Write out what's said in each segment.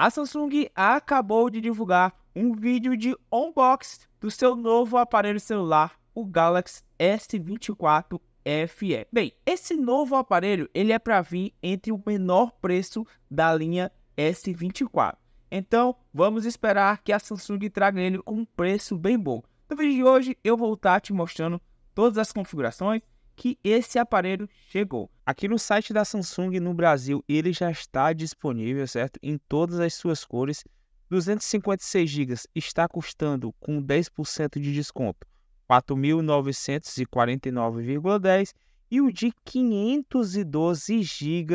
a Samsung acabou de divulgar um vídeo de unboxing do seu novo aparelho celular, o Galaxy S24 FE. Bem, esse novo aparelho ele é para vir entre o menor preço da linha S24. Então, vamos esperar que a Samsung traga ele com um preço bem bom. No vídeo de hoje, eu vou estar te mostrando todas as configurações que esse aparelho chegou. Aqui no site da Samsung no Brasil, ele já está disponível, certo? Em todas as suas cores. 256 GB está custando com 10% de desconto, 4.949,10 e o de 512 GB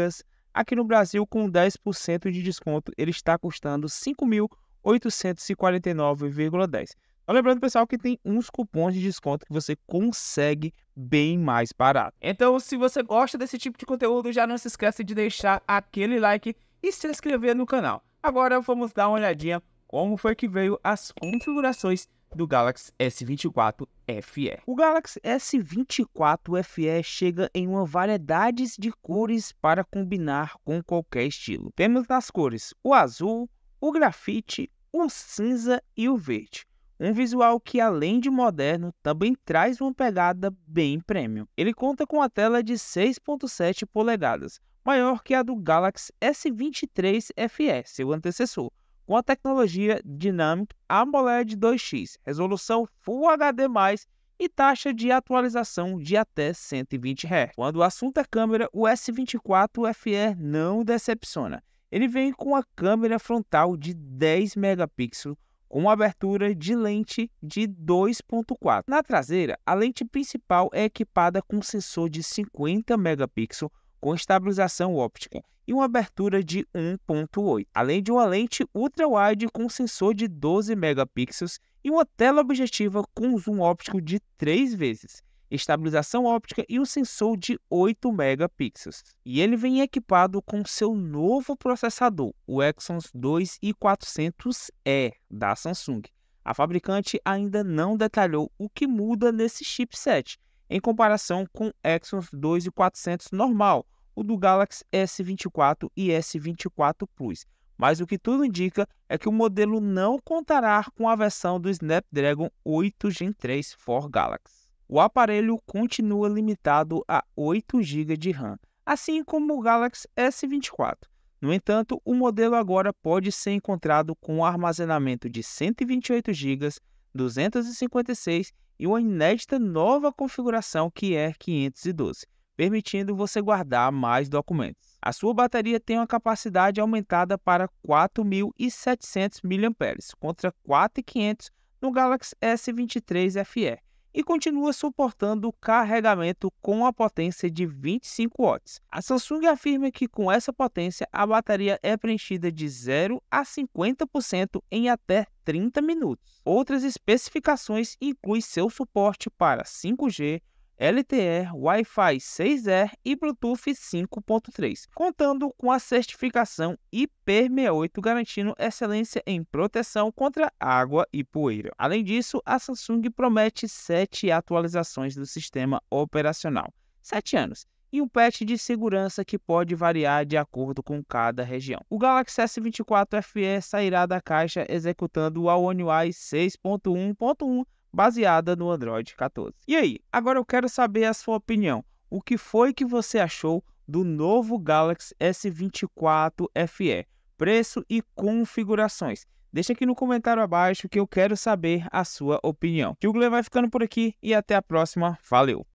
aqui no Brasil com 10% de desconto, ele está custando 5.849,10 lembrando, pessoal, que tem uns cupons de desconto que você consegue bem mais barato. Então, se você gosta desse tipo de conteúdo, já não se esquece de deixar aquele like e se inscrever no canal. Agora vamos dar uma olhadinha como foi que veio as configurações do Galaxy S24 FE. O Galaxy S24 FE chega em uma variedade de cores para combinar com qualquer estilo. Temos nas cores o azul, o grafite, o cinza e o verde. Um visual que, além de moderno, também traz uma pegada bem premium. Ele conta com a tela de 6.7 polegadas, maior que a do Galaxy S23 FE, seu antecessor, com a tecnologia Dynamic AMOLED 2X, resolução Full HD+, e taxa de atualização de até 120 Hz. Quando o assunto é câmera, o S24 FE não decepciona. Ele vem com a câmera frontal de 10 megapixels, com abertura de lente de 2.4. Na traseira, a lente principal é equipada com sensor de 50 megapixels com estabilização óptica e uma abertura de 1.8, além de uma lente ultra-wide com sensor de 12 megapixels e uma tela objetiva com zoom óptico de 3 vezes estabilização óptica e um sensor de 8 megapixels. E ele vem equipado com seu novo processador, o Exynos 2400E da Samsung. A fabricante ainda não detalhou o que muda nesse chipset em comparação com o Exynos 2400 normal, o do Galaxy S24 e S24 Plus. Mas o que tudo indica é que o modelo não contará com a versão do Snapdragon 8 Gen 3 for Galaxy. O aparelho continua limitado a 8 GB de RAM, assim como o Galaxy S24. No entanto, o modelo agora pode ser encontrado com armazenamento de 128 GB, 256 e uma inédita nova configuração que é 512, permitindo você guardar mais documentos. A sua bateria tem uma capacidade aumentada para 4.700 mAh contra 4.500 no Galaxy S23 FE e continua suportando o carregamento com a potência de 25 watts. A Samsung afirma que com essa potência a bateria é preenchida de 0 a 50% em até 30 minutos. Outras especificações incluem seu suporte para 5G, LTE, Wi-Fi 6E e Bluetooth 5.3, contando com a certificação IP68 garantindo excelência em proteção contra água e poeira. Além disso, a Samsung promete 7 atualizações do sistema operacional, 7 anos, e um patch de segurança que pode variar de acordo com cada região. O Galaxy S24 FE sairá da caixa executando o One UI 6.1.1 baseada no Android 14. E aí, agora eu quero saber a sua opinião. O que foi que você achou do novo Galaxy S24 FE? Preço e configurações. Deixa aqui no comentário abaixo que eu quero saber a sua opinião. Tio Glenn vai ficando por aqui e até a próxima. Valeu!